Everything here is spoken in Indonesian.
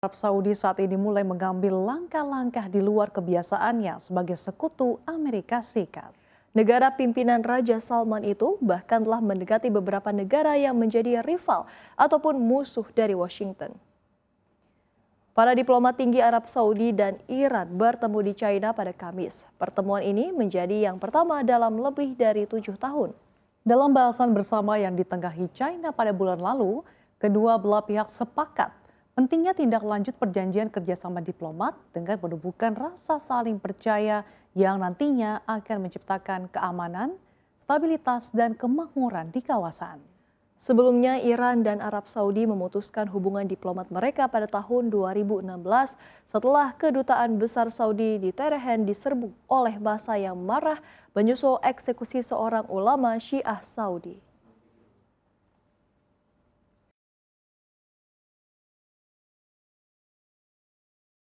Arab Saudi saat ini mulai mengambil langkah-langkah di luar kebiasaannya sebagai sekutu Amerika Serikat. Negara pimpinan Raja Salman itu bahkan telah mendekati beberapa negara yang menjadi rival ataupun musuh dari Washington. Para diplomat tinggi Arab Saudi dan Iran bertemu di China pada Kamis. Pertemuan ini menjadi yang pertama dalam lebih dari tujuh tahun. Dalam bahasan bersama yang ditengahi China pada bulan lalu, kedua belah pihak sepakat Pentingnya tindak lanjut perjanjian kerjasama diplomat dengan menumbuhkan rasa saling percaya yang nantinya akan menciptakan keamanan, stabilitas, dan kemakmuran di kawasan. Sebelumnya, Iran dan Arab Saudi memutuskan hubungan diplomat mereka pada tahun 2016 setelah kedutaan besar Saudi di Terehen diserbu oleh masa yang marah menyusul eksekusi seorang ulama Syiah Saudi.